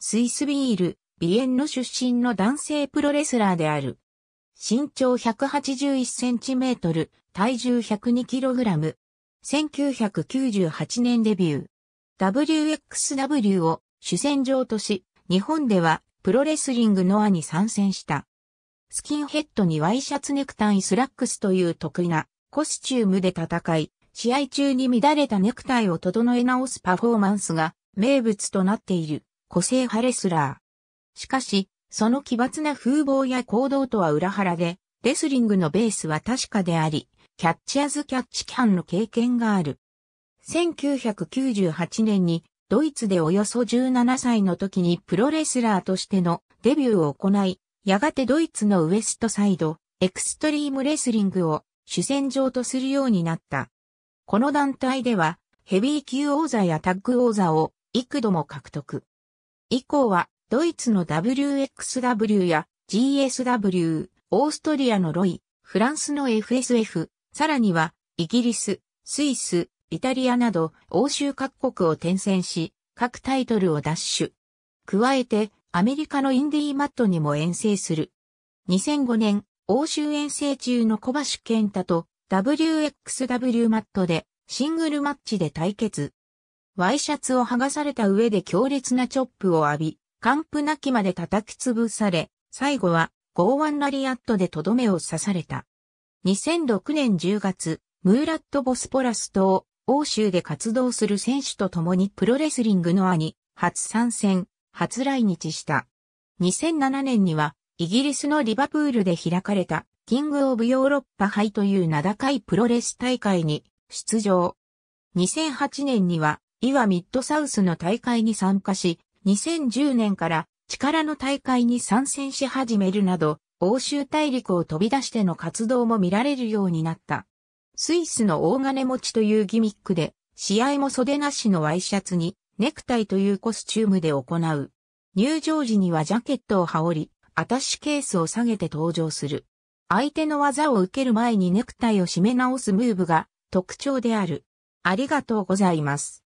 スイスビール、ビエンの出身の男性プロレスラーである。身長1 8 1トル、体重1 0 2ラム。1998年デビュー。WXW を主戦場とし、日本ではプロレスリングノアに参戦した。スキンヘッドにワイシャツネクタイスラックスという得意なコスチュームで戦い、試合中に乱れたネクタイを整え直すパフォーマンスが名物となっている。個性派レスラー。しかし、その奇抜な風貌や行動とは裏腹で、レスリングのベースは確かであり、キャッチアズキャッチキャンの経験がある。1998年にドイツでおよそ17歳の時にプロレスラーとしてのデビューを行い、やがてドイツのウエストサイド、エクストリームレスリングを主戦場とするようになった。この団体ではヘビー級王座やタッグ王座を幾度も獲得。以降は、ドイツの WXW や GSW、オーストリアのロイ、フランスの FSF、さらには、イギリス、スイス、イタリアなど、欧州各国を転戦し、各タイトルを奪取。加えて、アメリカのインディーマットにも遠征する。2005年、欧州遠征中の小橋健太と WXW マットでシングルマッチで対決。ワイシャツを剥がされた上で強烈なチョップを浴び、完膚なきまで叩き潰され、最後は剛腕ラリアットでとどめを刺された。2006年10月、ムーラット・ボスポラス島、欧州で活動する選手と共にプロレスリングの兄、初参戦、初来日した。2007年には、イギリスのリバプールで開かれた、キング・オブ・ヨーロッパ杯という名高いプロレス大会に出場。2008年には、イはミッドサウスの大会に参加し、2010年から力の大会に参戦し始めるなど、欧州大陸を飛び出しての活動も見られるようになった。スイスの大金持ちというギミックで、試合も袖なしのワイシャツに、ネクタイというコスチュームで行う。入場時にはジャケットを羽織り、アタッシュケースを下げて登場する。相手の技を受ける前にネクタイを締め直すムーブが特徴である。ありがとうございます。